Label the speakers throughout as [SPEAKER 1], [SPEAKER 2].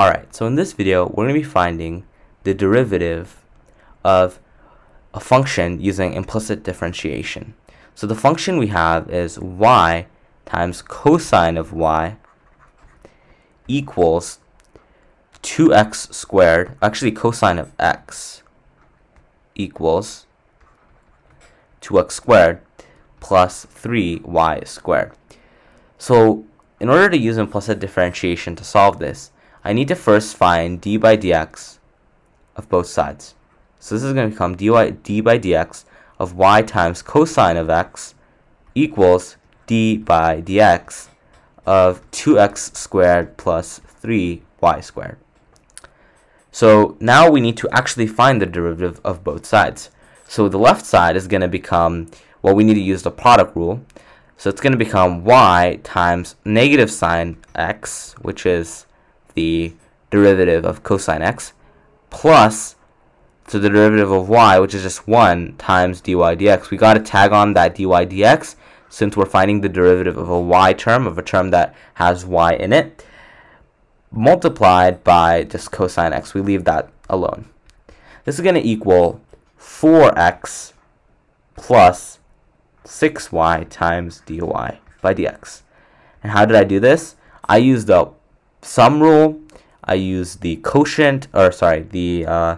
[SPEAKER 1] Alright, so in this video, we're going to be finding the derivative of a function using implicit differentiation. So the function we have is y times cosine of y equals 2x squared, actually cosine of x equals 2x squared plus 3y squared. So in order to use implicit differentiation to solve this, I need to first find d by dx of both sides. So this is going to become dy, d by dx of y times cosine of x equals d by dx of 2x squared plus 3y squared. So now we need to actually find the derivative of both sides. So the left side is going to become, well, we need to use the product rule. So it's going to become y times negative sine x, which is the derivative of cosine x plus to the derivative of y, which is just 1 times dy dx. We got to tag on that dy dx since we're finding the derivative of a y term, of a term that has y in it, multiplied by just cosine x. We leave that alone. This is going to equal 4x plus 6y times dy by dx. And how did I do this? I used the sum rule. I use the quotient, or sorry, the uh,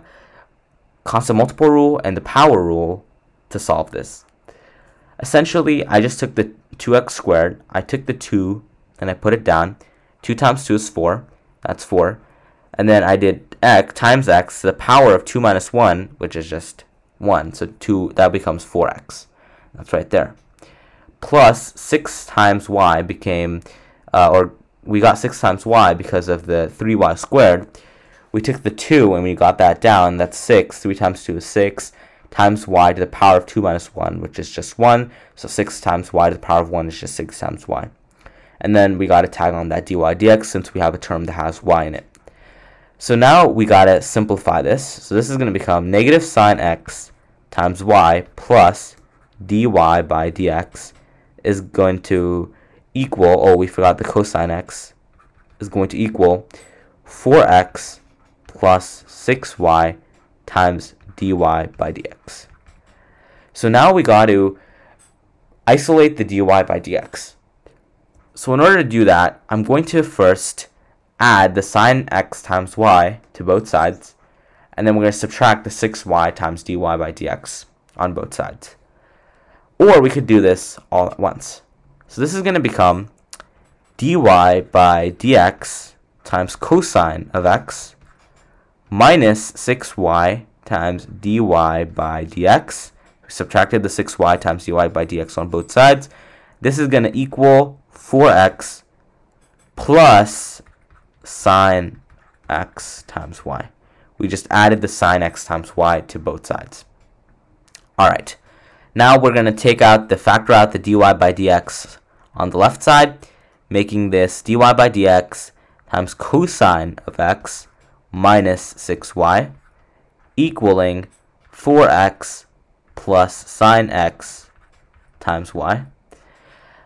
[SPEAKER 1] constant multiple rule and the power rule to solve this. Essentially, I just took the 2x squared, I took the 2 and I put it down. 2 times 2 is 4, that's 4. And then I did x times x to the power of 2 minus 1, which is just 1. So 2, that becomes 4x. That's right there. Plus 6 times y became, uh, or we got 6 times y because of the 3y squared. We took the 2 and we got that down. That's 6. 3 times 2 is 6 times y to the power of 2 minus 1, which is just 1. So 6 times y to the power of 1 is just 6 times y. And then we got to tag on that dy dx since we have a term that has y in it. So now we got to simplify this. So this is going to become negative sine x times y plus dy by dx is going to equal, oh, we forgot the cosine x, is going to equal 4x plus 6y times dy by dx. So now we got to isolate the dy by dx. So in order to do that, I'm going to first add the sine x times y to both sides, and then we're going to subtract the 6y times dy by dx on both sides. Or we could do this all at once. So this is going to become dy by dx times cosine of x minus 6y times dy by dx. We subtracted the 6y times dy by dx on both sides. This is going to equal 4x plus sine x times y. We just added the sine x times y to both sides. All right. Now we're going to take out the factor out the dy by dx on the left side, making this dy by dx times cosine of x minus 6y equaling 4x plus sine x times y.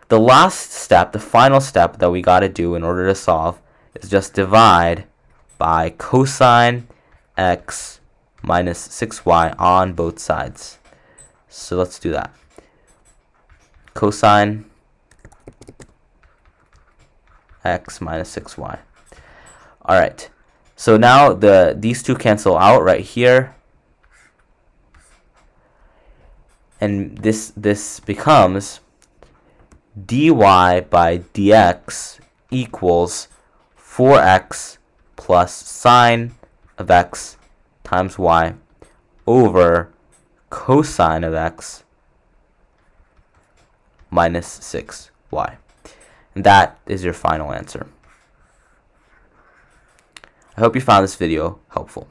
[SPEAKER 1] The last step, the final step that we got to do in order to solve is just divide by cosine x minus 6y on both sides. So let's do that. Cosine x minus 6y. All right, so now the these two cancel out right here. And this, this becomes dy by dx equals 4x plus sine of x times y over cosine of x minus 6y. That is your final answer. I hope you found this video helpful.